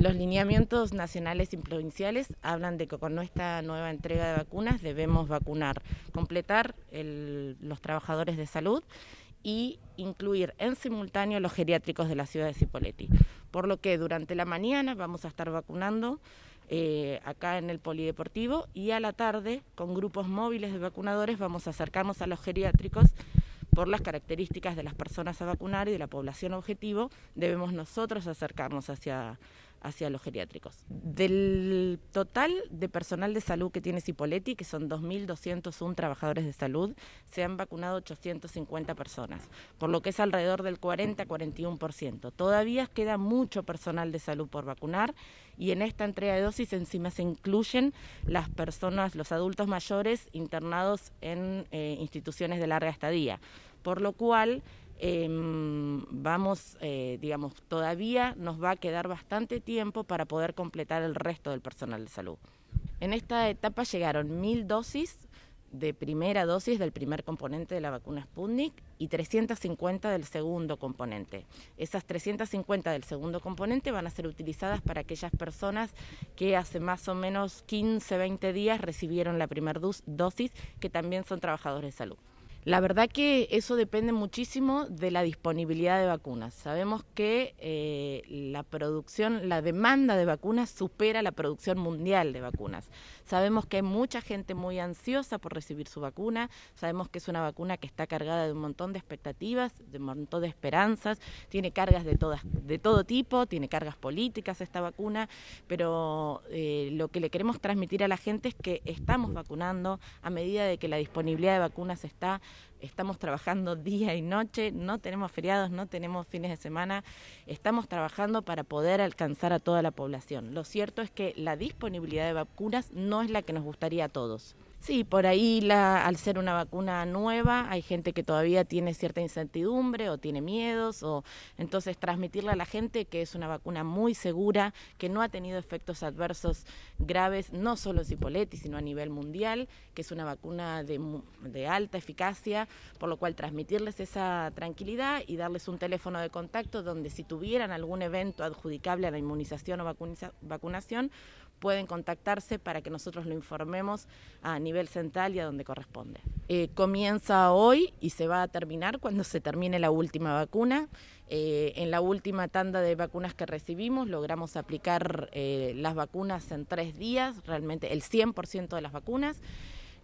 Los lineamientos nacionales y provinciales hablan de que con nuestra nueva entrega de vacunas debemos vacunar, completar los trabajadores de salud y incluir en simultáneo los geriátricos de la ciudad de Cipolletti. Por lo que durante la mañana vamos a estar vacunando eh, acá en el Polideportivo y a la tarde con grupos móviles de vacunadores vamos a acercarnos a los geriátricos por las características de las personas a vacunar y de la población objetivo, debemos nosotros acercarnos hacia hacia los geriátricos. Del total de personal de salud que tiene Cipoletti, que son 2.201 trabajadores de salud, se han vacunado 850 personas, por lo que es alrededor del 40-41%. Todavía queda mucho personal de salud por vacunar y en esta entrega de dosis encima se incluyen las personas, los adultos mayores internados en eh, instituciones de larga estadía, por lo cual Em, vamos, eh, digamos, todavía nos va a quedar bastante tiempo para poder completar el resto del personal de salud. En esta etapa llegaron mil dosis de primera dosis del primer componente de la vacuna Sputnik y 350 del segundo componente. Esas 350 del segundo componente van a ser utilizadas para aquellas personas que hace más o menos 15, 20 días recibieron la primera dosis, que también son trabajadores de salud. La verdad que eso depende muchísimo de la disponibilidad de vacunas. Sabemos que eh, la producción, la demanda de vacunas supera la producción mundial de vacunas. Sabemos que hay mucha gente muy ansiosa por recibir su vacuna. Sabemos que es una vacuna que está cargada de un montón de expectativas, de un montón de esperanzas. Tiene cargas de todas, de todo tipo. Tiene cargas políticas esta vacuna, pero eh, lo que le queremos transmitir a la gente es que estamos vacunando a medida de que la disponibilidad de vacunas está estamos trabajando día y noche, no tenemos feriados, no tenemos fines de semana, estamos trabajando para poder alcanzar a toda la población. Lo cierto es que la disponibilidad de vacunas no es la que nos gustaría a todos. Sí, por ahí al ser una vacuna nueva hay gente que todavía tiene cierta incertidumbre o tiene miedos o entonces transmitirle a la gente que es una vacuna muy segura, que no ha tenido efectos adversos graves, no solo en Cipoletti, sino a nivel mundial, que es una vacuna de, alta eficacia, por lo cual transmitirles esa tranquilidad y darles un teléfono de contacto donde si tuvieran algún evento adjudicable a la inmunización o vacunación, pueden contactarse para que nosotros lo informemos a nivel nivel central y a donde corresponde. Eh, comienza hoy y se va a terminar cuando se termine la última vacuna. Eh, en la última tanda de vacunas que recibimos logramos aplicar eh, las vacunas en tres días, realmente el 100% de las vacunas.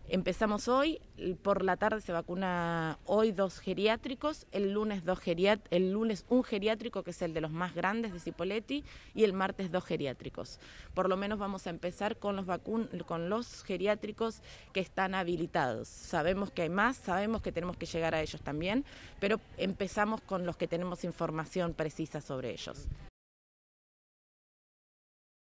Empezamos hoy, por la tarde se vacuna hoy dos geriátricos, el lunes, dos el lunes un geriátrico que es el de los más grandes de Cipoletti y el martes dos geriátricos. Por lo menos vamos a empezar con los, con los geriátricos que están habilitados. Sabemos que hay más, sabemos que tenemos que llegar a ellos también, pero empezamos con los que tenemos información precisa sobre ellos.